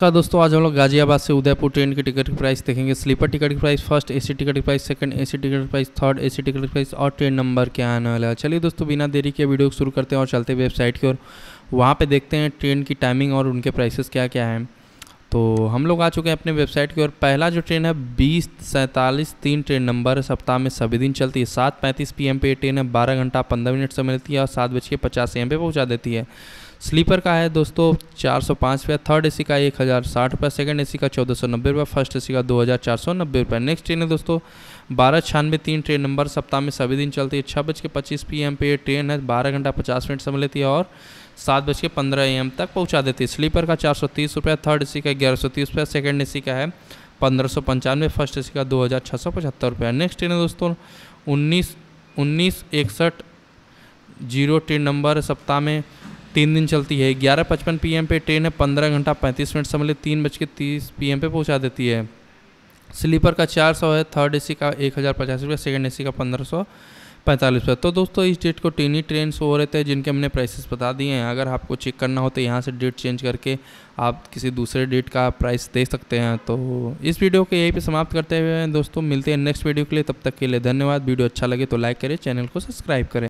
का तो दोस्तों आज हम लोग गाजियाबाद से उदयपुर ट्रेन की टिकट की प्राइस देखेंगे स्लीपर टिकट की प्राइस फर्स्ट एसी टिकट की प्राइस सेकंड एसी टिकट की प्राइस थर्ड एसी टिकट की प्राइस और ट्रेन नंबर क्या आने वाला है चलिए दोस्तों बिना देरी के वीडियो शुरू करते हैं और चलते वेबसाइट की ओर वहाँ पर देखते हैं ट्रेन की टाइमिंग और उनके प्राइसेस क्या क्या हैं तो हम लोग आ चुके हैं अपने वेबसाइट की ओर पहला जो ट्रेन है बीस सैंतालीस तीन ट्रेन नंबर सप्ताह में सभी दिन चलती है सात पैंतीस पी एम पे ट्रेन है बारह घंटा पंद्रह मिनट से मिलती है और सात बज के पचास एम पे पहुँचा देती है स्लीपर का है दोस्तों चार सौ पाँच रुपया थर्ड सी का एक हज़ार साठ रुपये सेकेंड सी का चौदह सौ नब्बे रुपये फर्स्ट सी का दो हज़ार चार सौ नब्बे रुपये नेक्स्ट ट्रेन है दोस्तों बारह छियानवे तीन ट्रेन नंबर सप्ताह में सभी दिन चलती है छः बज के पच्चीस पी एम पे ट्रेन है बारह घंटा पचास मिनट समय लेती है और सात बज के पंद्रह ए एम तक पहुँचा देती है स्लीपर का चार सौ तीस रुपया थर्ड ए सी का ग्यारह सौ तीस रुपया सेकेंड ए सी का है पंद्रह सौ पंचानवे फर्स्ट ए सी का दो हज़ार छः सौ पचहत्तर रुपये नेक्स्ट ट्रेन है दोस्तों उन्नीस उन्नीस इकसठ जीरो ट्रेन नंबर सप्ताह में तीन दिन चलती है ग्यारह पचपन पी पे ट्रेन है पंद्रह घंटा पैंतीस मिनट से लें मतलब तीन बज के तीस पी पे पहुँचा देती है स्लीपर का चार सौ है थर्ड सी का एक हज़ार पचास रुपये सेकेंड सी का पंद्रह सौ पैंतालीस रुपये तो दोस्तों इस डेट को ही ट्रेन हो रहे थे जिनके हमने प्राइसेस बता दिए हैं अगर आपको चेक करना हो तो यहाँ से डेट चेंज करके आप किसी दूसरे डेट का प्राइस दे सकते हैं तो इस वीडियो को यहीं पर समाप्त करते हुए दोस्तों मिलते हैं नेक्स्ट वीडियो के लिए तब तक के लिए धन्यवाद वीडियो अच्छा लगे तो लाइक करें चैनल को सब्सक्राइब करें